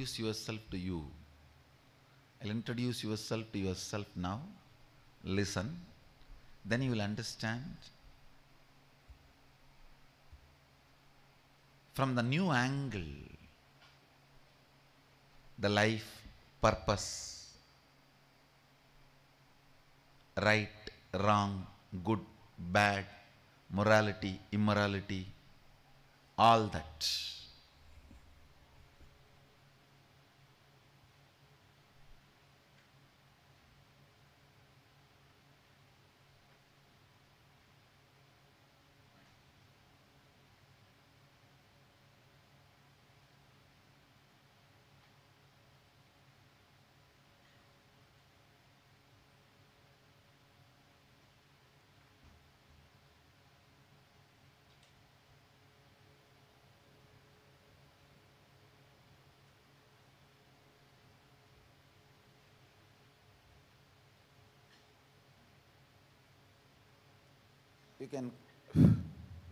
introduce yourself to you. I'll introduce yourself to yourself now. Listen. Then you will understand. From the new angle, the life, purpose, right, wrong, good, bad, morality, immorality, all that. you can,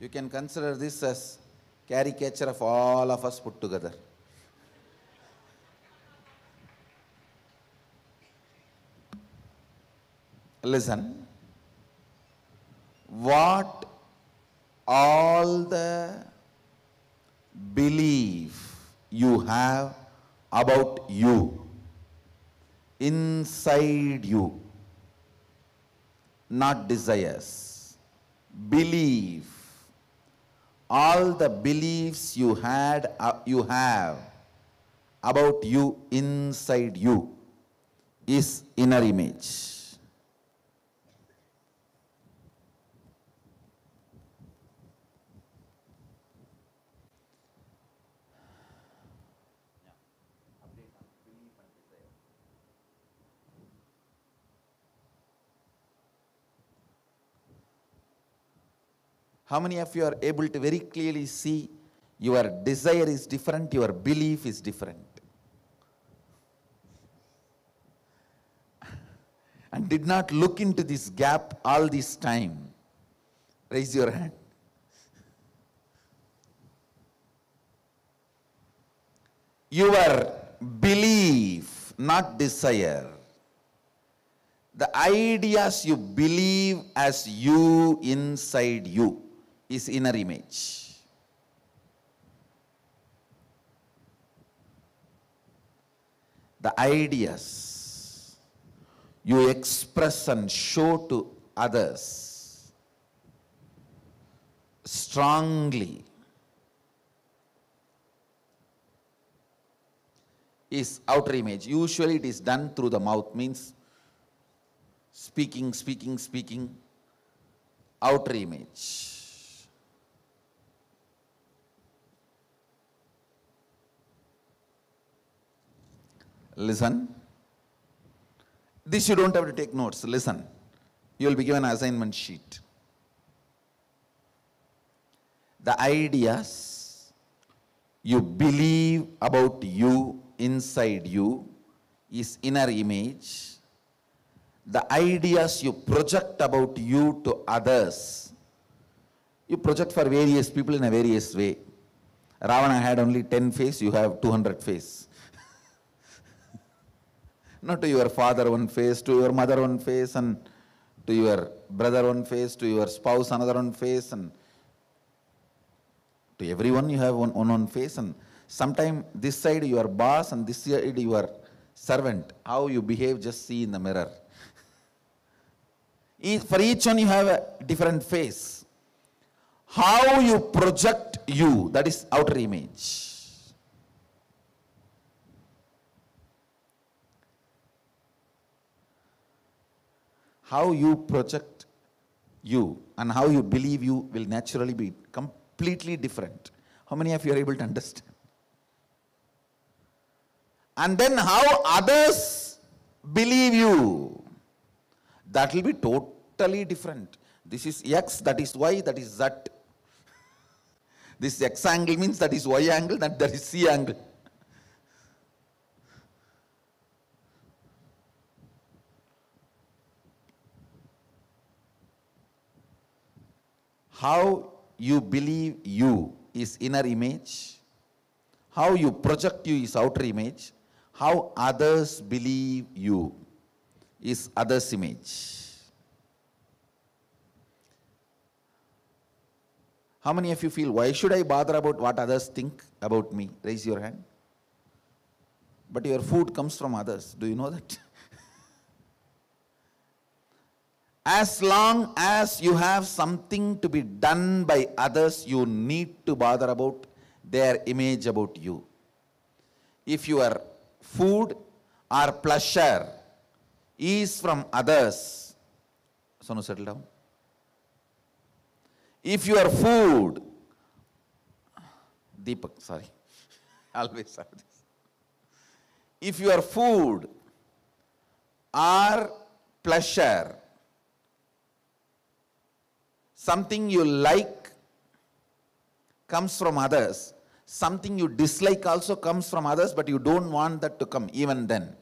you can consider this as caricature of all of us put together. Listen, what all the belief you have about you, inside you, not desires believe. All the beliefs you had, uh, you have about you inside you is inner image. How many of you are able to very clearly see your desire is different, your belief is different? and did not look into this gap all this time. Raise your hand. Your belief, not desire. The ideas you believe as you inside you is inner image. The ideas you express and show to others strongly is outer image. Usually it is done through the mouth, means speaking, speaking, speaking, outer image. listen. This you don't have to take notes, listen. You will be given an assignment sheet. The ideas you believe about you inside you is inner image. The ideas you project about you to others, you project for various people in a various way. Ravana had only 10 face, you have 200 face not to your father one face, to your mother one face, and to your brother one face, to your spouse another one face, and to everyone you have one, one, one face. And sometimes this side you are boss, and this side you are servant. How you behave, just see in the mirror. For each one you have a different face. How you project you, that is outer image how you project you and how you believe you will naturally be completely different. How many of you are able to understand? And then how others believe you, that will be totally different. This is X, that is Y, that is Z. This X angle means that is Y angle, that there is C angle. how you believe you is inner image, how you project you is outer image, how others believe you is others' image. How many of you feel, why should I bother about what others think about me? Raise your hand. But your food comes from others. Do you know that? As long as you have something to be done by others, you need to bother about their image about you. If your food or pleasure is from others, so no, settle down. If your food, Deepak, sorry, always have this. If your food or pleasure something you like comes from others, something you dislike also comes from others, but you don't want that to come even then.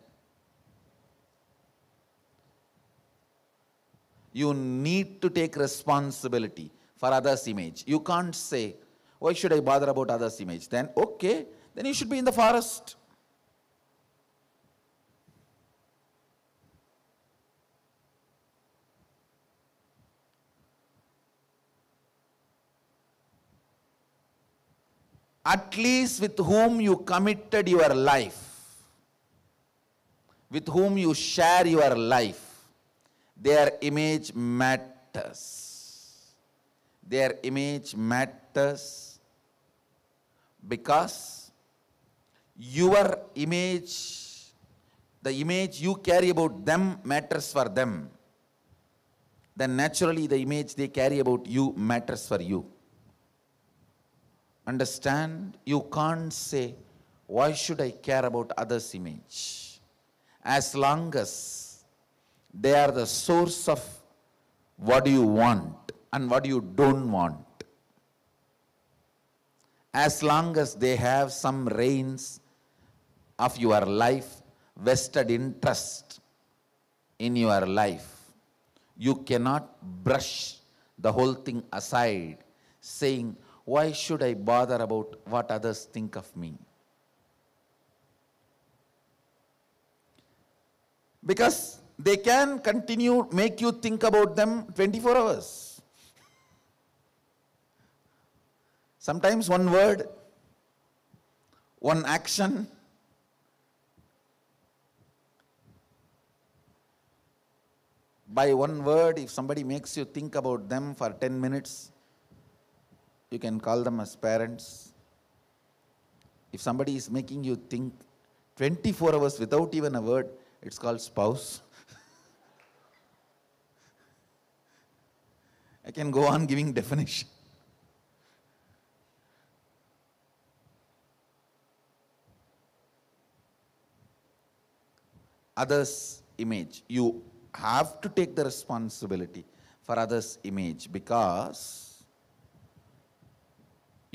You need to take responsibility for others' image. You can't say, why should I bother about others' image? Then, okay, then you should be in the forest. at least with whom you committed your life, with whom you share your life, their image matters. Their image matters because your image, the image you carry about them matters for them. Then naturally the image they carry about you matters for you. Understand? You can't say, why should I care about others' image? As long as they are the source of what you want and what you don't want. As long as they have some reins of your life, vested interest in your life, you cannot brush the whole thing aside saying, why should I bother about what others think of me? Because they can continue make you think about them 24 hours. Sometimes one word, one action, by one word, if somebody makes you think about them for 10 minutes, you can call them as parents. If somebody is making you think 24 hours without even a word, it's called spouse. I can go on giving definition. Others' image. You have to take the responsibility for others' image because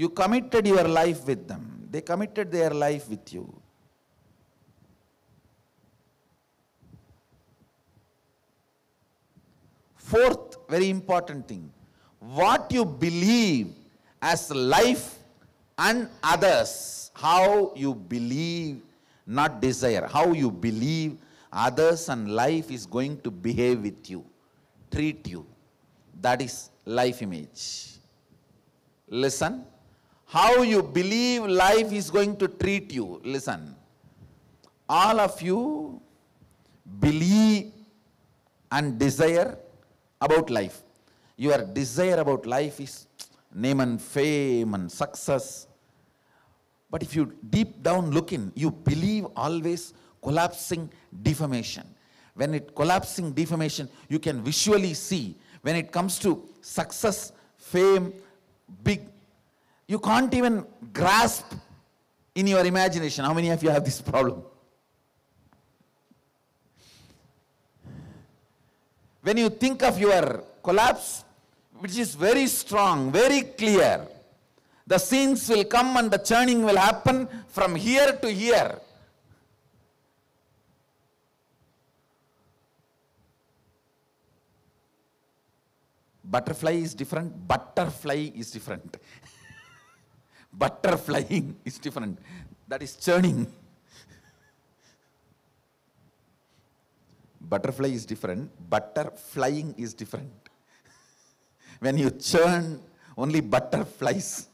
you committed your life with them. They committed their life with you. Fourth, very important thing. What you believe as life and others, how you believe, not desire, how you believe others and life is going to behave with you, treat you. That is life image. Listen how you believe life is going to treat you. Listen, all of you believe and desire about life. Your desire about life is name and fame and success. But if you deep down look in, you believe always collapsing defamation. When it collapsing defamation, you can visually see. When it comes to success, fame, big you can't even grasp in your imagination. How many of you have this problem? When you think of your collapse, which is very strong, very clear, the scenes will come and the churning will happen from here to here. Butterfly is different, butterfly is different. Butter flying is different. That is churning. Butterfly is different. Butter flying is different. when you churn, only butter flies.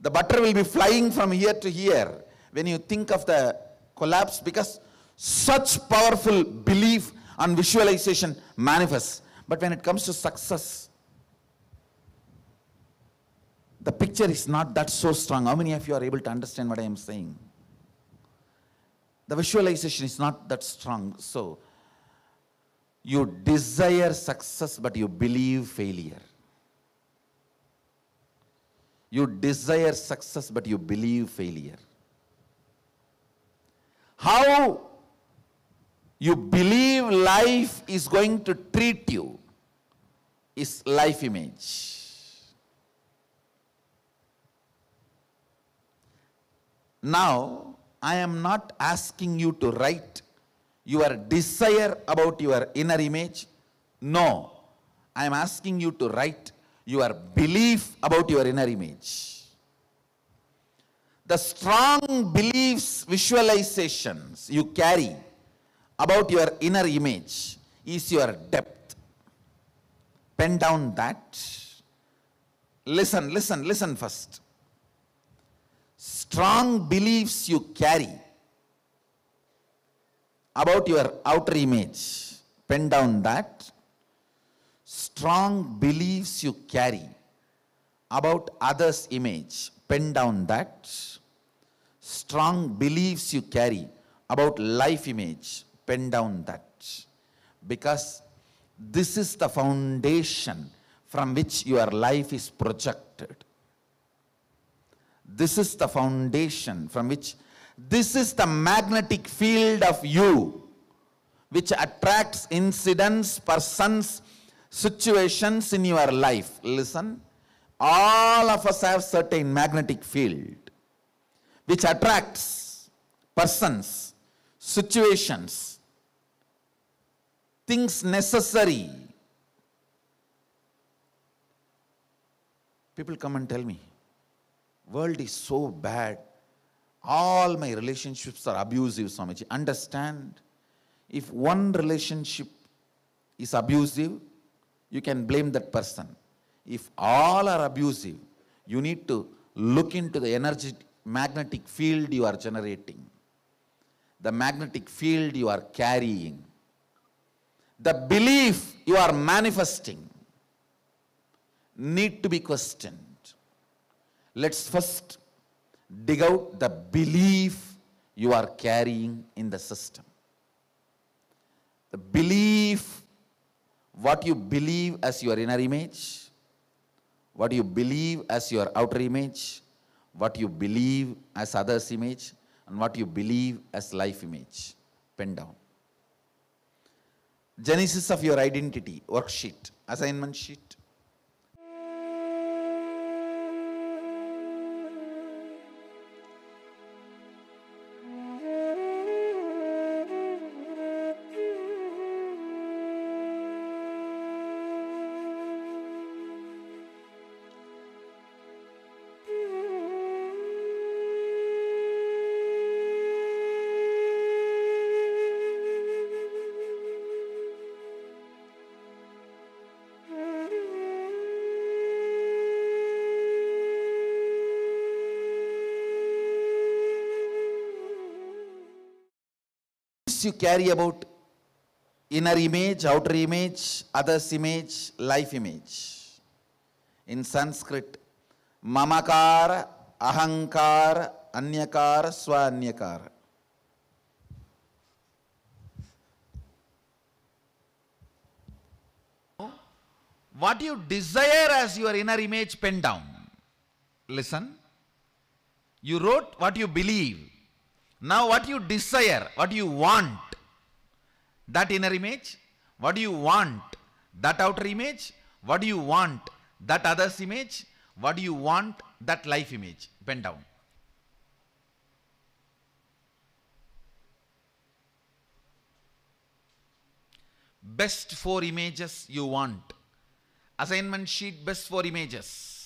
The butter will be flying from here to here. When you think of the collapse, because such powerful belief and visualization manifests. But when it comes to success, the picture is not that so strong. How many of you are able to understand what I am saying? The visualization is not that strong. So, you desire success, but you believe failure. You desire success, but you believe failure. How you believe life is going to treat you is life image. Now, I am not asking you to write your desire about your inner image. No, I am asking you to write your belief about your inner image. The strong beliefs, visualizations you carry about your inner image is your depth. Pen down that. Listen, listen, listen first strong beliefs you carry about your outer image. Pen down that. Strong beliefs you carry about others' image. Pen down that. Strong beliefs you carry about life image. Pen down that. Because this is the foundation from which your life is projected. This is the foundation from which this is the magnetic field of you which attracts incidents, persons, situations in your life. Listen, all of us have certain magnetic field which attracts persons, situations, things necessary. People come and tell me, World is so bad. All my relationships are abusive, Swamiji. Understand? If one relationship is abusive, you can blame that person. If all are abusive, you need to look into the energy magnetic field you are generating, the magnetic field you are carrying, the belief you are manifesting need to be questioned. Let's first dig out the belief you are carrying in the system. The belief, what you believe as your inner image, what you believe as your outer image, what you believe as others' image, and what you believe as life image. Pen down. Genesis of your identity, worksheet, assignment sheet. you carry about inner image, outer image, others image, life image. In Sanskrit, mamakar, ahankar, anyakar, swanyakar. What you desire as your inner image, pen down. Listen. You wrote what you believe. Now what you desire, what you want, that inner image, what do you want, that outer image, what do you want, that other's image, what do you want, that life image, Bend down. Best four images you want. Assignment sheet, best four images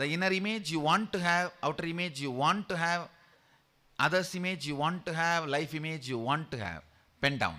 the inner image you want to have, outer image you want to have, others image you want to have, life image you want to have. Pen down.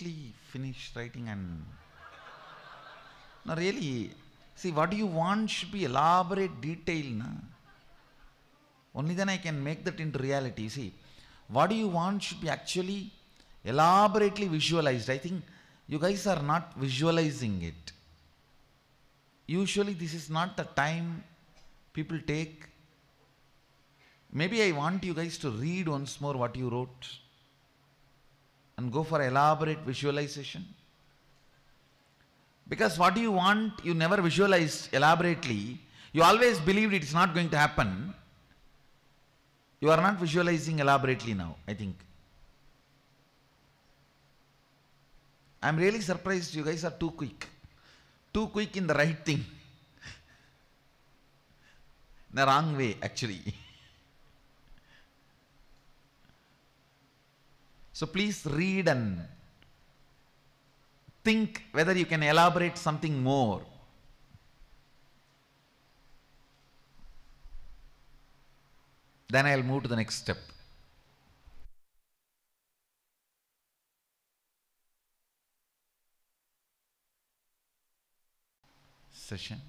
quickly finish writing and now really see what you want should be elaborate detail na? only then I can make that into reality see what do you want should be actually elaborately visualized I think you guys are not visualizing it usually this is not the time people take maybe I want you guys to read once more what you wrote and go for elaborate visualization. Because what you want, you never visualize elaborately. You always believed it's not going to happen. You are not visualizing elaborately now, I think. I'm really surprised you guys are too quick. Too quick in the right thing. the wrong way, actually. So please read and think whether you can elaborate something more. Then I'll move to the next step. Session.